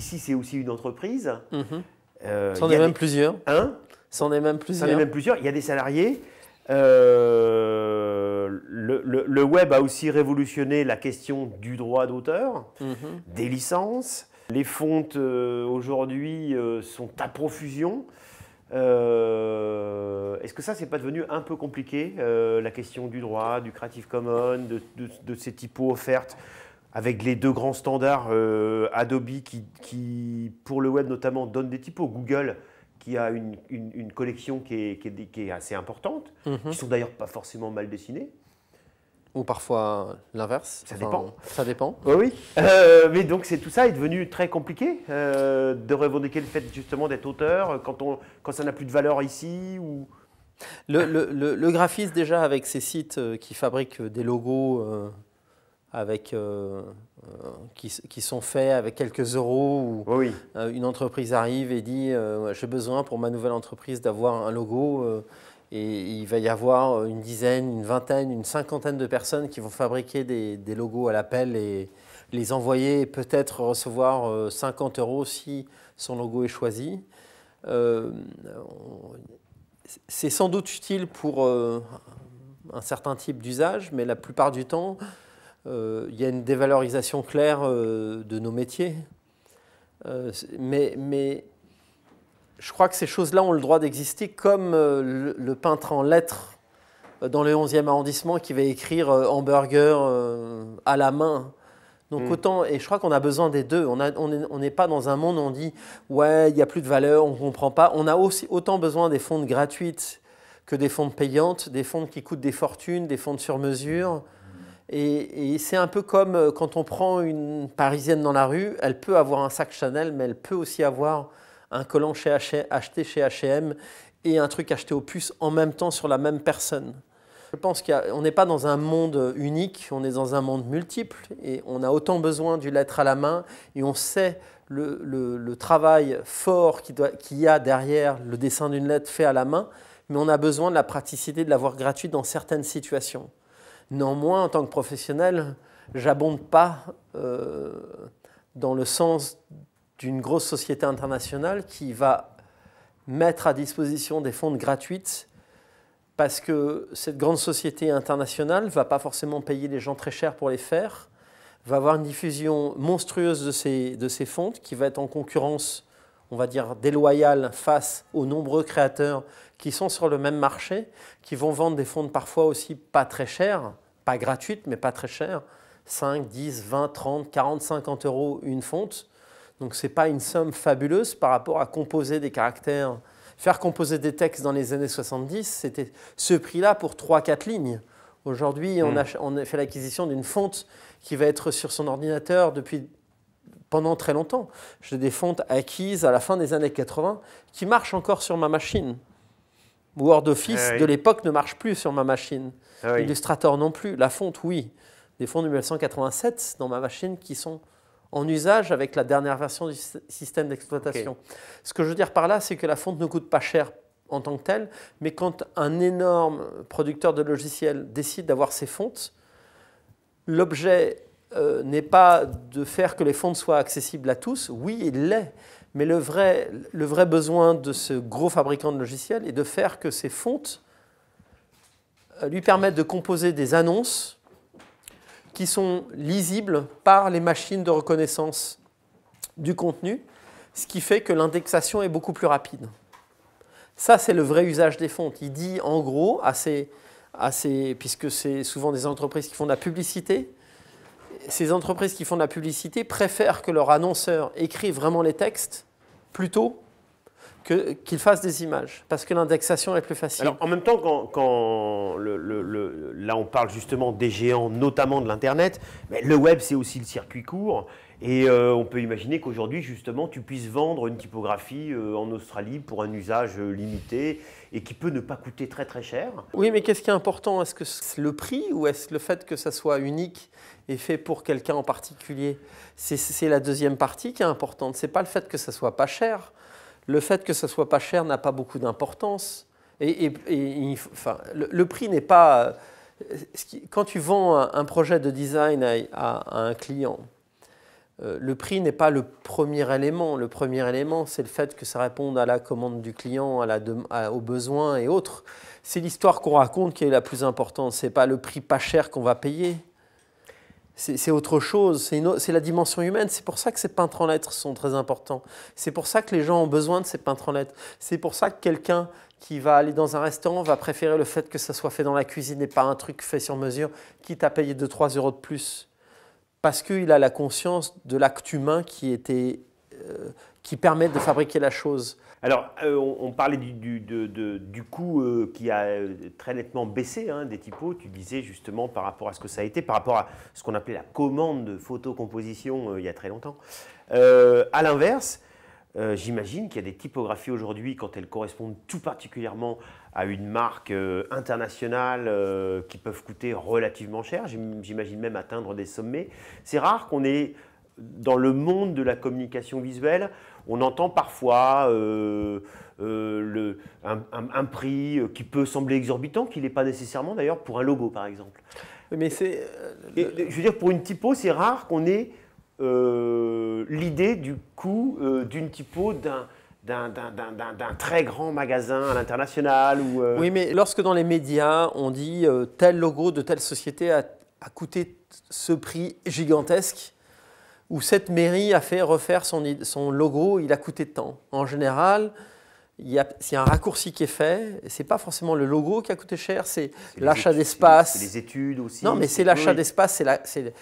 Ici, c'est aussi une entreprise. S'en mhm. euh, hein est même plusieurs. Hein est même plusieurs. est même plusieurs. Il y a des salariés. Euh, le, web a aussi révolutionné la question du droit d'auteur, mhm. des licences. Les fontes euh, aujourd'hui sont à profusion. Est-ce que ça, c'est pas devenu un peu compliqué, la question du droit, du Creative Commons, de, de ces typos offertes avec les deux grands standards euh, Adobe qui, pour le web notamment, donnent des typos. Google qui a une, collection qui est, assez importante, mhm. sont d'ailleurs pas forcément mal dessinées. Ou parfois l'inverse. Ça dépend. Ça dépend. oui, euh, mais donc c'est tout ça est devenu très compliqué euh, de revendiquer le fait justement d'être auteur quand, on, quand ça n'a plus de valeur ici ou. Le, le, graphiste déjà avec ses sites qui fabriquent des logos avec, euh, euh, qui, qui, sont faits avec quelques euros ou oui. Euh, une entreprise arrive et dit j'ai besoin pour ma nouvelle entreprise d'avoir un logo et il va y avoir une dizaine, une vingtaine, une cinquantaine de personnes qui vont fabriquer des, des logos à l'appel et les envoyer et peut-être recevoir 50 euros si son logo est choisi. c'est sans doute utile pour un certain type d'usage, mais la plupart du temps, euh, il y a une dévalorisation claire euh, de nos métiers. Euh, mais, je crois que ces choses-là ont le droit d'exister comme le, peintre en lettres dans le 11e arrondissement qui va écrire en hamburger à la main. Donc mm. autant, et je crois qu'on a besoin des deux. On n'est pas dans un monde où on dit ouais, il n'y a plus de valeur, on ne comprend pas. On a aussi autant besoin des fonds gratuites que des fonds payantes, des fonds qui coûtent des fortunes, des fonds sur mesure. Et, c'est un peu comme euh, quand on prend une Parisienne dans la rue, elle peut avoir un sac Chanel, mais elle peut aussi avoir un collant acheté chez H&M et un truc acheté au puce en même temps sur la même personne. Je pense qu'on n'est pas dans un monde unique, on est dans un monde multiple et on a autant besoin du lettre à la main et on sait le, travail fort qu'il y a derrière le dessin d'une lettre fait à la main, mais on a besoin de la praticité de l'avoir gratuite dans certaines situations. Néanmoins, en tant que professionnel, j'abonde pas euh, dans le sens d'une grosse société internationale qui va mettre à disposition des fonds gratuits parce que cette grande société internationale ne va pas forcément payer les gens très cher pour les faire, va avoir une diffusion monstrueuse de ces, de ces fonds qui va être en concurrence, on va dire, déloyale face aux nombreux créateurs qui sont sur le même marché, qui vont vendre des fonds parfois aussi pas très chers pas gratuite, mais pas très cher, 5, 10, 20, 30, 40, 50 euros une fonte. Donc ce n'est pas une somme fabuleuse par rapport à composer des caractères. Faire composer des textes dans les années 70, c'était ce prix-là pour 3-4 lignes. Aujourd'hui, hmm. on, a, fait l'acquisition d'une fonte qui va être sur son ordinateur depuis pendant très longtemps. J'ai des fontes acquises à la fin des années 80 qui marchent encore sur ma machine. Word Office ah de l'époque ne marche plus sur ma machine. Ah Illustrator non plus. La fonte, oui. Des fonts de 1987 dans ma machine qui sont en usage avec la dernière version du système d'exploitation. Ce que je veux dire par là, c'est que la fonte ne coûte pas cher en tant que telle, mais quand un énorme producteur de logiciels décide d'avoir ses fontes, l'objet euh, n'est pas de faire que les fontes soient accessibles à tous. Oui, il l'est, mais le vrai, besoin de ce gros fabricant de logiciels est de faire que ces fontes euh, lui permettent de composer des annonces qui sont lisibles par les machines de reconnaissance du contenu, ce qui fait que l'indexation est beaucoup plus rapide. Ça, c'est le vrai usage des fontes. Il dit en gros, assez puisque c'est souvent des entreprises qui font de la publicité, ces entreprises qui font de la publicité préfèrent que leur annonceur écrive vraiment les textes plutôt qu'ils fassent des images, parce que l'indexation est plus facile. Alors, en même temps, quand, là on parle justement des géants, notamment de l'Internet, mais le web c'est aussi le circuit court, et euh, on peut imaginer qu'aujourd'hui, justement, tu puisses vendre une typographie euh, en Australie pour un usage euh, limité et qui peut ne pas coûter très très cher. Oui, mais qu'est-ce qui est important Est-ce que c'est le prix ou est-ce le fait que ça soit unique et fait pour quelqu'un en particulier C'est la deuxième partie qui est importante. Ce n'est pas le fait que ça soit pas cher. Le fait que ça soit pas cher n'a pas beaucoup d'importance. Et, le, prix n'est pas. Quand tu vends un projet de design à un client, euh, le prix n'est pas le premier élément. Le premier élément, c'est le fait que ça réponde à la commande du client, à la aux besoins et autres. C'est l'histoire qu'on raconte qui est la plus importante. Ce n'est pas le prix pas cher qu'on va payer. C'est autre chose, c'est la dimension humaine. C'est pour ça que ces peintres en lettres sont très importants. C'est pour ça que les gens ont besoin de ces peintres en lettres. C'est pour ça que quelqu'un qui va aller dans un restaurant va préférer le fait que ça soit fait dans la cuisine et pas un truc fait sur mesure, quitte à payer 2-3 euros de plus parce qu'il a la conscience de l'acte humain qui, était, euh, qui permet de fabriquer la chose. Alors, euh, on, parlait du, coût euh, qui a très nettement baissé hein, des typos. Tu disais justement par rapport à ce que ça a été, par rapport à ce qu'on appelait la commande de photocomposition il y a très longtemps. à l'inverse, euh, j'imagine qu'il y a des typographies aujourd'hui, quand elles correspondent tout particulièrement à une marque euh, internationale, euh, qui peuvent coûter relativement cher. J'imagine même atteindre des sommets. C'est rare qu'on ait, dans le monde de la communication visuelle, on entend parfois un, prix qui peut sembler exorbitant, qui n'est pas nécessairement d'ailleurs pour un logo, par exemple. Mais c'est. Je veux dire, pour une typo, c'est rare qu'on ait euh, l'idée du coût euh, d'une typo d'un d'un très grand magasin à l'international ou euh, Oui, mais lorsque dans les médias, on dit tel logo de telle société a, coûté ce prix gigantesque, ou cette mairie a fait refaire son, son logo, il a coûté tant. En général, c'est un raccourci qui est fait. C'est pas forcément le logo qui a coûté cher, c'est l'achat d'espace. C'est les études aussi. Non, mais c'est l'achat d'espace,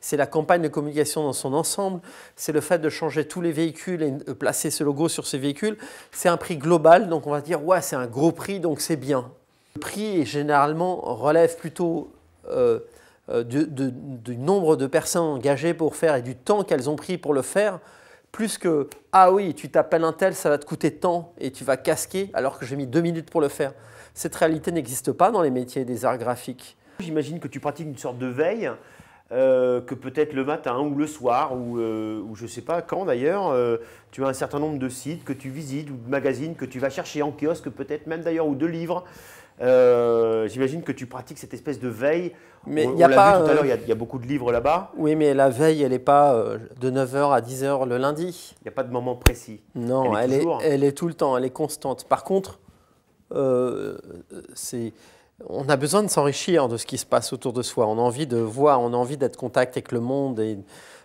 c'est la, campagne de communication dans son ensemble. C'est le fait de changer tous les véhicules et de placer ce logo sur ces véhicules. C'est un prix global, donc on va dire ouais, c'est un gros prix, donc c'est bien. Le prix généralement relève plutôt euh, euh, du nombre de personnes engagées pour faire et du temps qu'elles ont pris pour le faire plus que ah oui, tu t'appelles un tel, ça va te coûter tant et tu vas casquer alors que j'ai mis deux minutes pour le faire. Cette réalité n'existe pas dans les métiers des arts graphiques. J'imagine que tu pratiques une sorte de veille, euh, que peut-être le matin ou le soir ou, euh, je ne sais pas quand d'ailleurs, euh, tu as un certain nombre de sites que tu visites ou de magazines que tu vas chercher en kiosque peut-être même d'ailleurs ou de livres. Euh, j'imagine que tu pratiques cette espèce de veille. Mais euh, il y a pas. Vu tout à l'heure, il y, a beaucoup de livres là-bas. Oui, mais la veille, elle n'est pas euh, de 9h à 10h le lundi. Il n'y a pas de moment précis. Non, elle, est, elle, est, tout le temps, elle est constante. Par contre, c'est. On a besoin de s'enrichir de ce qui se passe autour de soi. On a envie de voir, on a envie d'être en contact avec le monde et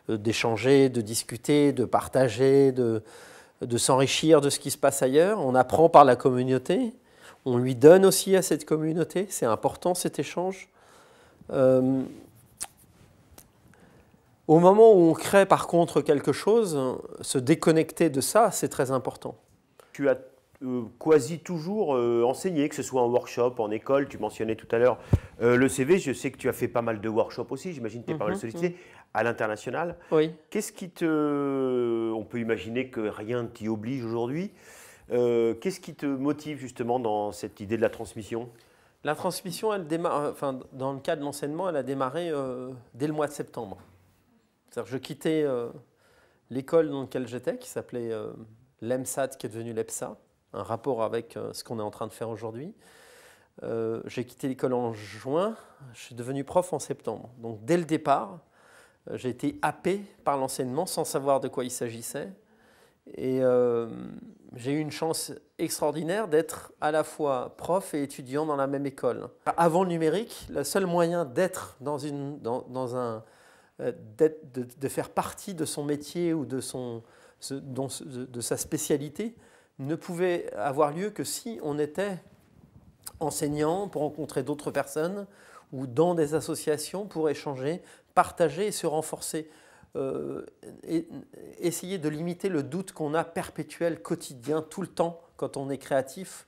d'échanger, de discuter, de partager, de, de s'enrichir de ce qui se passe ailleurs. On apprend par la communauté on lui donne aussi à cette communauté, c'est important cet échange. Euh, au moment où on crée par contre quelque chose, se déconnecter de ça, c'est très important. Tu as euh, quasi toujours euh, enseigné, que ce soit en workshop, en école, tu mentionnais tout à l'heure le CV, je sais que tu as fait pas mal de workshops aussi, j'imagine que tu es pas mal mhm, sollicité, mhm. à l'international. Oui. Qu'est-ce qui te... On peut imaginer que rien ne t'y oblige aujourd'hui. Euh, qu'est-ce qui te motive justement dans cette idée de la transmission La transmission, elle démarre, euh, enfin, dans le cas de l'enseignement, elle a démarré euh, dès le mois de septembre. cest je quittais l'école dans laquelle j'étais, qui s'appelait l'EMSAT, qui est devenu l'EPSA, un rapport avec ce qu'on est en train de faire aujourd'hui. j'ai quitté l'école en juin, je suis devenu prof en septembre. Donc dès le départ, j'ai été happé par l'enseignement sans savoir de quoi il s'agissait. Et euh, j'ai eu une chance extraordinaire d'être à la fois prof et étudiant dans la même école. Avant le numérique, le seul moyen d'être dans une, un, euh, de, de, faire partie de son métier ou de, son, de sa spécialité ne pouvait avoir lieu que si on était enseignant pour rencontrer d'autres personnes ou dans des associations pour échanger, partager et se renforcer. Euh, essayer de limiter le doute qu'on a perpétuel, quotidien, tout le temps, quand on est créatif,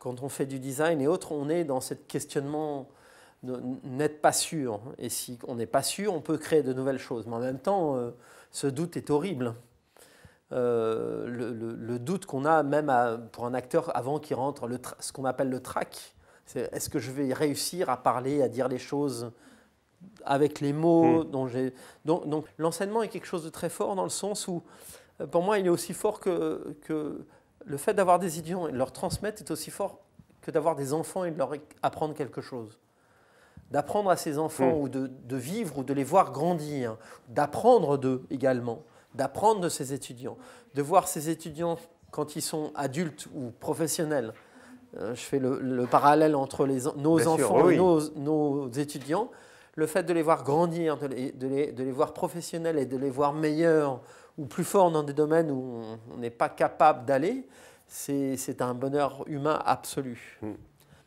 quand on fait du design et autres, on est dans ce questionnement n'être pas sûr. Et si on n'est pas sûr, on peut créer de nouvelles choses. Mais en même temps, euh, ce doute est horrible. Euh, le, doute qu'on a même pour un acteur avant qu'il rentre, ce qu'on appelle le track, c'est est-ce que je vais réussir à parler, à dire les choses avec les mots. Hmm. Dont donc, donc l'enseignement est quelque chose de très fort dans le sens où, euh, pour moi, il est aussi fort que, le fait d'avoir des étudiants et de leur transmettre est aussi fort que d'avoir des enfants et de leur apprendre quelque chose. D'apprendre à ces enfants hmm. ou de, vivre ou de les voir grandir, d'apprendre d'eux également, d'apprendre de ces étudiants, de voir ces étudiants quand ils sont adultes ou professionnels. Euh, je fais le, parallèle entre nos enfants et nos, nos étudiants le fait de les voir grandir, de les, voir professionnels et de les voir meilleurs ou plus forts dans des domaines où on n'est pas capable d'aller, c'est un bonheur humain absolu. Hmm.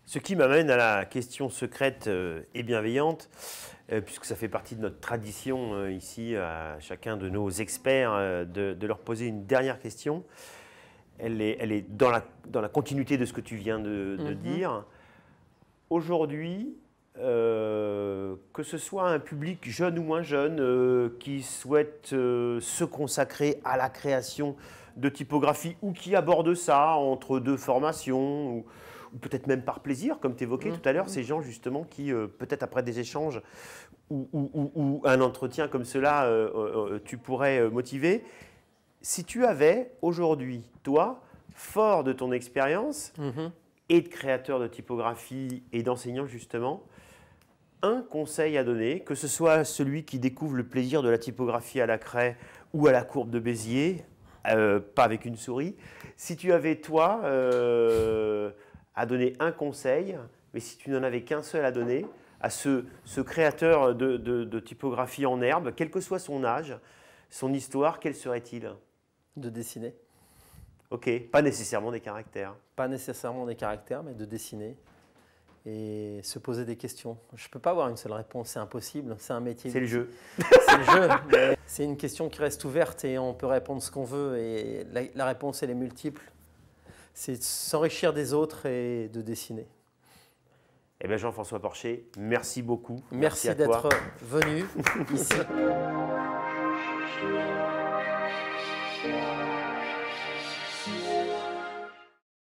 Ce qui m'amène à la question secrète euh, et bienveillante, euh, puisque ça fait partie de notre tradition euh, ici, à chacun de nos experts, de, leur poser une dernière question. Elle est, elle est dans, la, dans, la, continuité de ce que tu viens de, mm-hmm. dire. Aujourd'hui, euh, que ce soit un public jeune ou moins jeune euh, qui souhaite euh, se consacrer à la création de typographie ou qui aborde ça entre deux formations ou, peut-être même par plaisir, comme tu évoquais mmh. tout à l'heure, mmh. ces gens justement qui, peut-être après des échanges ou, un entretien comme cela, tu pourrais motiver. Si tu avais aujourd'hui, toi, fort de ton expérience, mmh et de créateur de typographie et d'enseignant justement, un conseil à donner, que ce soit celui qui découvre le plaisir de la typographie à la craie ou à la courbe de Béziers, euh, pas avec une souris, si tu avais, toi, euh, à donner un conseil, mais si tu n'en avais qu'un seul à donner, à ce, créateur de, typographie en herbe, quel que soit son âge, son histoire, quel serait-il De dessiner. Ok, pas nécessairement des caractères. Pas nécessairement des caractères, mais de dessiner et se poser des questions. Je ne peux pas avoir une seule réponse, c'est impossible, c'est un métier. C'est le jeu. C'est le jeu. C'est une question qui reste ouverte et on peut répondre ce qu'on veut et la, réponse, elle est multiple. C'est s'enrichir des autres et de dessiner. Eh bien Jean-François Porcher, merci beaucoup. Merci, merci d'être venu ici.